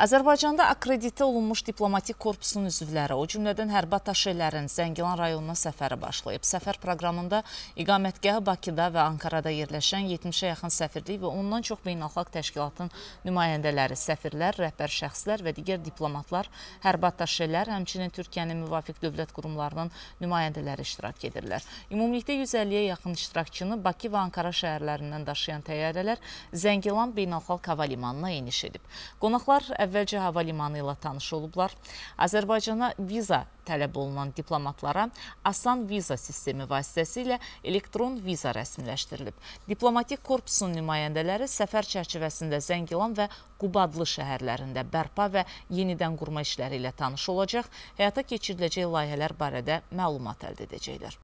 Azərbaycanda akreditə olunmuş diplomatik korpusun üzvləri, o cümlədən hərbi ataşələrin Zəngilan rayonuna səfəri başlayıb. Səfər proqramında iqamətgahı Bakıda və Ankarada yerləşən 70-ə yaxın səfirlik və ondan çox beynəlxalq təşkilatın nümayəndələri, səfirlər, rəhbər şəxslər və digər diplomatlar, hərbi ataşələr, həmçinin Türkiyənin müvafiq dövlət qurumlarının nümayəndələri iştirak edirlər. Ümumilikdə 150-yə yaxın iştirakçını Bakı və Ankara şəhərlərindən daşıyan təyyarələr Zəngilan beynəlxalq hava limanına eniş edib. Qonaqlar əvvələcə əvvəlcə havalimanı ilə tanış olublar. Azərbaycana viza tələb olunan diplomatlara asan viza sistemi vasitəsilə elektron viza rəsmiləşdirilib. Diplomatik korpusun nümayəndələri səfər çərçivəsində Zəngilan və Qubadlı şəhərlərində bərpa və yenidən qurma işləri ilə tanış olacaq, həyata keçiriləcək layihələr barədə məlumat əldə edəcəklər.